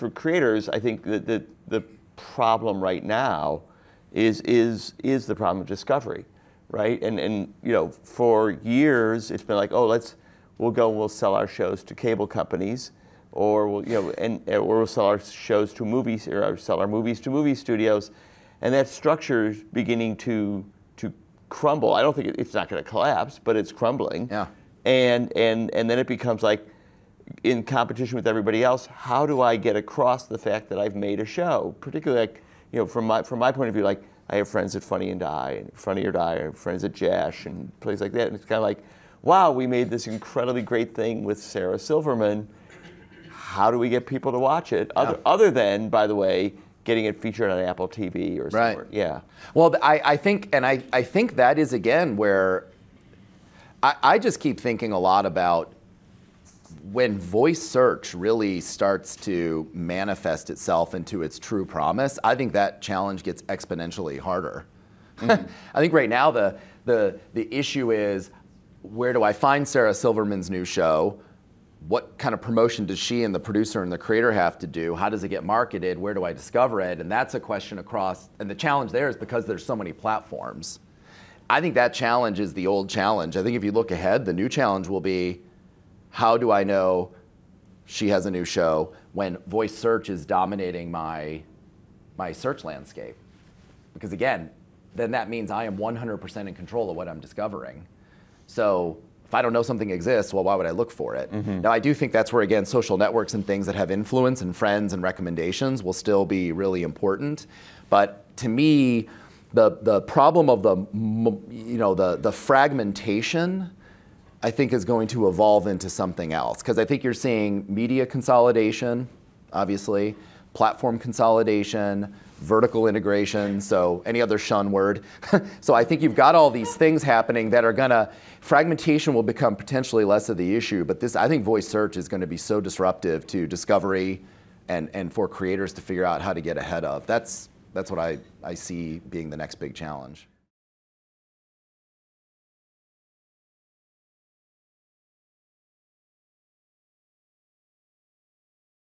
for creators, I think that the, the problem right now is, is, is the problem of discovery, right? And, and, you know, for years, it's been like, oh, let's, we'll go and we'll sell our shows to cable companies or we'll, you know, and, or we'll sell our shows to movies or sell our movies to movie studios. And that structure is beginning to, to crumble. I don't think it, it's not going to collapse, but it's crumbling. Yeah. And, and, and then it becomes like, in competition with everybody else, how do I get across the fact that I've made a show? Particularly, like, you know, from my, from my point of view, like, I have friends at Funny and Die, and Funny or Die, and friends at Jash, and places like that. And it's kind of like, wow, we made this incredibly great thing with Sarah Silverman. How do we get people to watch it? Other, yeah. other than, by the way, getting it featured on Apple TV or somewhere. Right. Yeah. Well, I, I think, and I, I think that is again where I, I just keep thinking a lot about when voice search really starts to manifest itself into its true promise, I think that challenge gets exponentially harder. Mm-hmm. I think right now the, the, the issue is where do I find Sarah Silverman's new show? What kind of promotion does she and the producer and the creator have to do? How does it get marketed? Where do I discover it? And that's a question across, and the challenge there is because there's so many platforms. I think that challenge is the old challenge. I think if you look ahead, the new challenge will be how do I know she has a new show when voice search is dominating my, my search landscape? Because again, then that means I am 100% in control of what I'm discovering. So if I don't know something exists, well, why would I look for it? Mm-hmm. Now, I do think that's where, again, social networks and things that have influence and friends and recommendations will still be really important. But to me, the, the problem of the, you know, the, the fragmentation I think is going to evolve into something else. Because I think you're seeing media consolidation, obviously, platform consolidation, vertical integration, so any other shun word. so I think you've got all these things happening that are gonna, fragmentation will become potentially less of the issue, but this, I think voice search is gonna be so disruptive to discovery and, and for creators to figure out how to get ahead of. That's, that's what I, I see being the next big challenge.